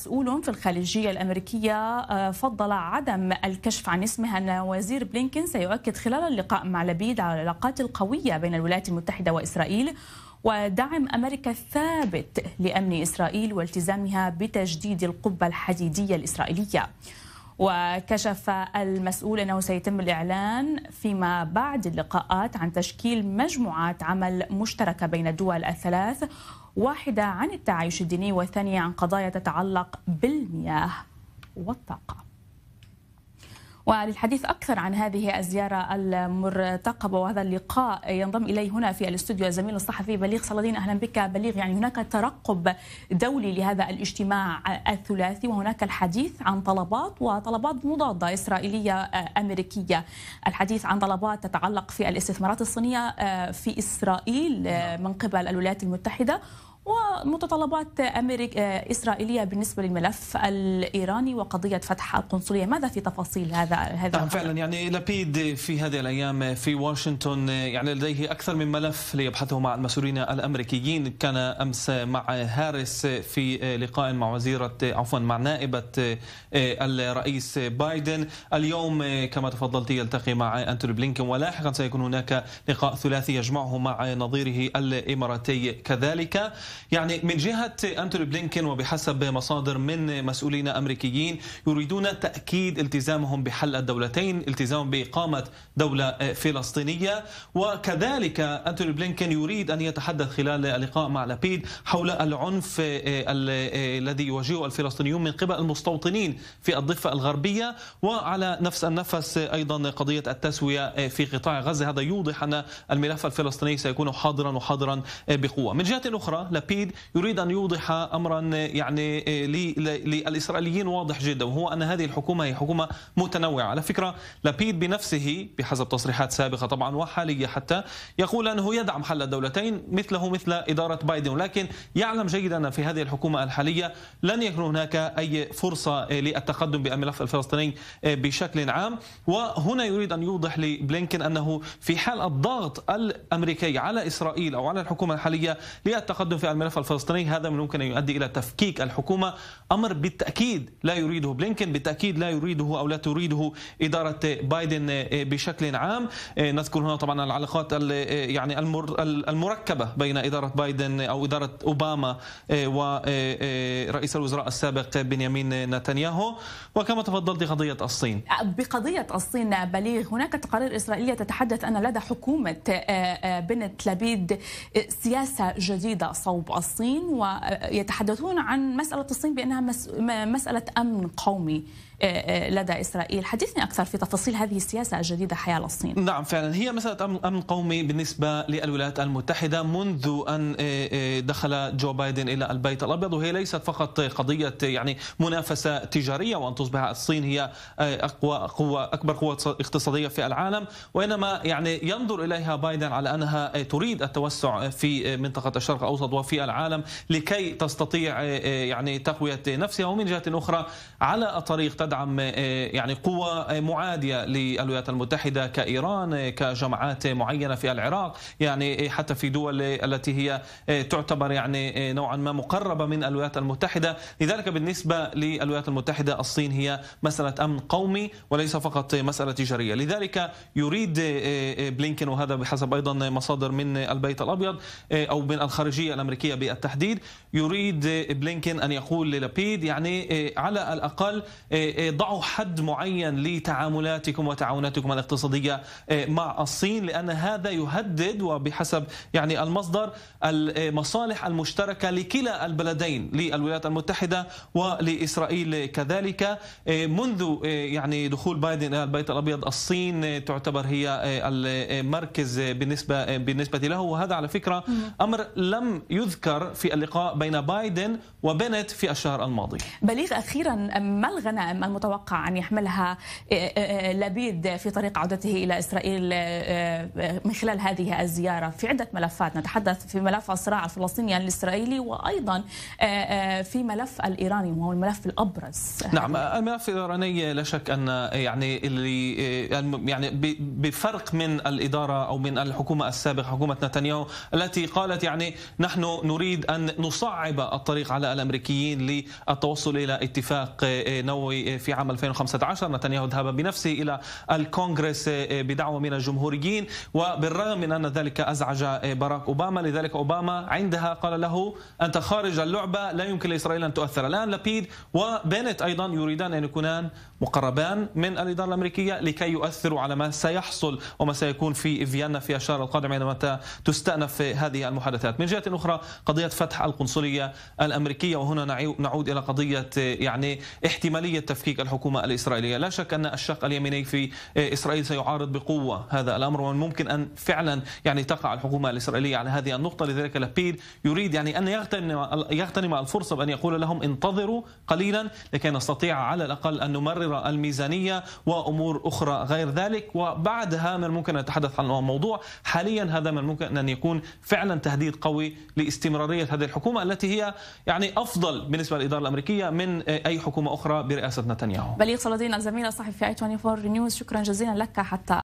مسؤول في الخارجية الأمريكية آه، فضل عدم الكشف عن اسمها أن وزير بلينكين سيؤكد خلال اللقاء مع لبيد على العلاقات القوية بين الولايات المتحدة وإسرائيل ودعم امريكا الثابت لامن اسرائيل والتزامها بتجديد القبه الحديديه الاسرائيليه. وكشف المسؤول انه سيتم الاعلان فيما بعد اللقاءات عن تشكيل مجموعات عمل مشتركه بين الدول الثلاث واحدة عن التعايش الديني والثانية عن قضايا تتعلق بالمياه والطاقة وللحديث أكثر عن هذه الزيارة المرتقبة وهذا اللقاء ينضم إلي هنا في الاستوديو الزميل الصحفي بليغ صلادين أهلا بك بليغ يعني هناك ترقب دولي لهذا الاجتماع الثلاثي وهناك الحديث عن طلبات وطلبات مضادة إسرائيلية آه، أمريكية الحديث عن طلبات تتعلق في الاستثمارات الصينية آه، في إسرائيل آه، نعم. من قبل الولايات المتحدة ومتطلبات أمريكا آه، إسرائيلية بالنسبة للملف الإيراني وقضية فتح القنصلية ماذا في تفاصيل هذا هذا نعم فعلا يعني لبيد في هذه الأيام في واشنطن يعني لديه أكثر من ملف ليبحثه مع المسؤولين الأمريكيين كان أمس مع هارس في لقاء مع وزيرة عفوا مع نائبة آه، الرئيس بايدن اليوم آه، كما تفضلت يلتقي مع أنتوني بلينكن ولاحقا سيكون هناك لقاء ثلاثي يجمعه مع نظيره الإماراتي كذلك يعني من جهة أنتوني بلينكن وبحسب مصادر من مسؤولين أمريكيين يريدون تأكيد التزامهم بحل الدولتين التزامهم بإقامة دولة فلسطينية وكذلك أنتوني بلينكن يريد أن يتحدث خلال اللقاء مع لبيد حول العنف آه، آه، الذي يواجهه الفلسطينيون من قبل المستوطنين في الضفة الغربية وعلى نفس النفس أيضا قضية التسوية آه، في قطاع غزة هذا يوضح أن الملف الفلسطيني سيكون حاضرا وحاضرا بقوة من جهة أخرى لبيد يريد أن يوضح أمرا يعني للإسرائيليين واضح جدا وهو أن هذه الحكومة هي حكومة متنوعة على فكرة لبيد بنفسه بحسب تصريحات سابقة طبعا وحالية حتى يقول أنه يدعم حل الدولتين مثله مثل إدارة بايدن ولكن يعلم جيدا أن في هذه الحكومة الحالية لن يكون هناك أي فرصة للتقدم بالملف الفلسطيني آه، بشكل عام وهنا يريد أن يوضح لبلينكن أنه في حال الضغط الأمريكي على إسرائيل أو على الحكومة الحالية للتقدم في الملف الفلسطيني هذا من ممكن أن يؤدي إلى تفكيك الحكومة أمر بالتأكيد لا يريده بلينكن بالتأكيد لا يريده أو لا تريده إدارة بايدن بشكل عام نذكر هنا طبعا العلاقات يعني المركبة بين إدارة بايدن أو إدارة أوباما ورئيس الوزراء السابق بنيامين نتنياهو وكما تفضلت قضية الصين بقضية الصين بليغ هناك تقارير إسرائيلية تتحدث أن لدى حكومة آه، آه، بنت لبيد آه، سياسة جديدة صوت بالصين ويتحدثون عن مسألة الصين بأنها مسألة أمن قومي آه، آه، لدى إسرائيل حدثني أكثر في تفاصيل هذه السياسة الجديدة حيال الصين نعم فعلا هي مسألة أمن قومي بالنسبة للولايات المتحدة منذ أن آه، دخل جو بايدن إلى البيت الأبيض وهي ليست فقط قضية يعني منافسة تجارية وأن تصبح الصين هي أقوى قوة أكبر قوة اقتصادية في العالم وإنما يعني ينظر إليها بايدن على أنها تريد التوسع في منطقة الشرق الأوسط وفي العالم لكي تستطيع يعني تقوية نفسها ومن جهة أخرى على الطريق تدعم آه، يعني قوى آه، معادية للولايات المتحدة كإيران آه، كجماعات معينة في العراق يعني حتى في دول التي هي تعتبر يعني نوعا ما مقربة من الولايات المتحدة لذلك بالنسبة للولايات المتحدة الصين هي مسألة أمن قومي وليس فقط مسألة تجارية لذلك يريد بلينكن وهذا بحسب أيضا مصادر من البيت الأبيض أو من الخارجية الأمريكية بالتحديد يريد بلينكن أن يقول للبيد يعني على الأقل إيه، ضعوا حد معين لتعاملاتكم وتعاوناتكم الاقتصادية إيه، مع الصين لأن هذا يهدد وبحسب يعني المصدر المصالح إيه، المشتركة لكلا البلدين للولايات المتحدة ولإسرائيل كذلك منذ يعني دخول بايدن إلى البيت الأبيض الصين تعتبر هي المركز بالنسبة بالنسبة له وهذا على فكرة أمر لم يذكر في اللقاء بين بايدن وبنت في الشهر الماضي بليغ أخيرا ما الغنائم المتوقع أن يحملها آه، آه، آه، لبيد في طريق عودته إلى إسرائيل من خلال هذه الزيارة في عدة ملفات نتحدث في ملف الصراع الفلسطيني الإسرائيلي وأيضا في ملف الإيراني وهو الملف الأبرز نعم الملف الإيراني لا شك أن يعني اللي يعني بفرق من الإدارة أو من الحكومة السابقة حكومة نتنياهو التي قالت يعني نحن نريد أن نصعب الطريق على الأمريكيين للتوصل إلى اتفاق نووي في عام 2015 نتنياهو ذهب بنفسه إلى الكونغرس آه، آه، بدعوة من الجمهوريين وبالرغم من أن ذلك أزعج آه، باراك أوباما لذلك أوباما عندها قال له أنت خارج اللعبة لا يمكن لإسرائيل أن تؤثر الآن لبيد وبنت أيضا يريدان أن يكونان مقربان من الإدارة الأمريكية لكي يؤثروا على ما سيحصل وما سيكون في فيينا في الشهر القادم عندما تستأنف هذه المحادثات من جهة أخرى قضية فتح القنصلية الأمريكية وهنا نعود إلى قضية يعني احتمالية تفكير تفكيك الحكومة الإسرائيلية لا شك أن الشق اليميني في إسرائيل سيعارض بقوة هذا الأمر ومن ممكن أن فعلا يعني تقع الحكومة الإسرائيلية على هذه النقطة لذلك لابيد يريد يعني أن يغتنم يغتنم الفرصة بأن يقول لهم انتظروا قليلا لكي نستطيع على الأقل أن نمرر الميزانية وأمور أخرى غير ذلك وبعدها من الممكن أن نتحدث عن الموضوع حاليا هذا من الممكن أن يكون فعلا تهديد قوي لاستمرارية هذه الحكومة التي هي يعني أفضل بالنسبة للإدارة الأمريكية من أي حكومة أخرى برئاسة نتنياهو بليغ الدين الزميل الصحفي في اي 24 نيوز شكرا جزيلا لك حتى